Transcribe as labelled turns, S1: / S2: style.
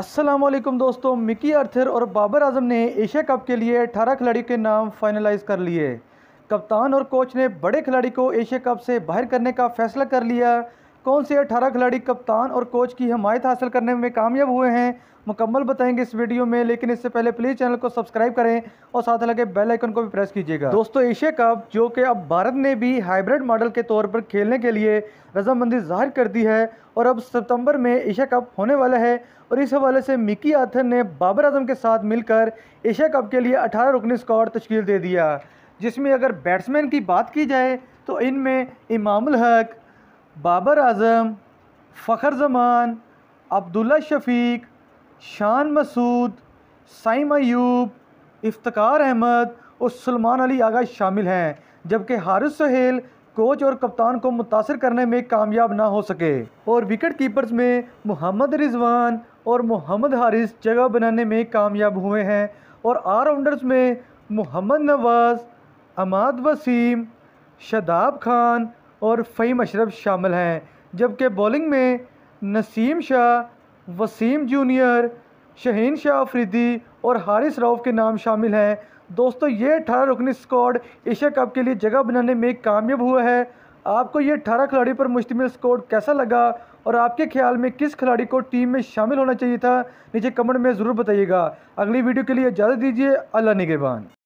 S1: असलम दोस्तों Mickey Arthur और बाबर आजम ने एशिया कप के लिए 18 खिलाड़ी के नाम फाइनलाइज कर लिए कप्तान और कोच ने बड़े खिलाड़ी को एशिया कप से बाहर करने का फैसला कर लिया कौन से अठारह खिलाड़ी कप्तान और कोच की हमायत हासिल करने में कामयाब हुए हैं मुकम्मल बताएंगे इस वीडियो में लेकिन इससे पहले प्लीज़ चैनल को सब्सक्राइब करें और साथ लगे बेल आइकन को भी प्रेस कीजिएगा दोस्तों एशिया कप जो कि अब भारत ने भी हाइब्रिड मॉडल के तौर पर खेलने के लिए रजामंदी जाहिर कर दी है और अब सितंबर में एशिया कप होने वाला है और इस हवाले से मिकी आथन ने बाबर आजम के साथ मिलकर एशिया कप के लिए अठारह रुकनी स्कॉड तश्कील दे दिया जिसमें अगर बैट्समैन की बात की जाए तो इनमें इमामुल हक बाबर आज़म फ़खर ज़मान अब्दुल्ला शफीक शान मसूद साइम ऐब इफ्तार अहमद और सलमान अली आगा शामिल हैं जबकि हारिस सहेल कोच और कप्तान को मुतासर करने में कामयाब ना हो सके और विकेट कीपर्स में मोहम्मद रिजवान और मोहम्मद हारिस जगह बनाने में कामयाब हुए हैं और राउंडर्स में मोहम्मद नवाज़ अमाद वसीम शदाब खान और फ़हीम अशरफ शामिल हैं जबकि बॉलिंग में नसीम शाह वसीम जूनियर शहीन शाह अफरीदी और हारिस राउफ के नाम शामिल हैं दोस्तों ये अठारह रुकनी स्कॉड एशिया कप के लिए जगह बनाने में कामयाब हुआ है आपको ये अठारह खिलाड़ी पर मुश्तमिल स्कोर कैसा लगा और आपके ख्याल में किस खिलाड़ी को टीम में शामिल होना चाहिए था नीचे कमेंट में ज़रूर बताइएगा अगली वीडियो के लिए इजाज़त दीजिए अल्लाह निगेबान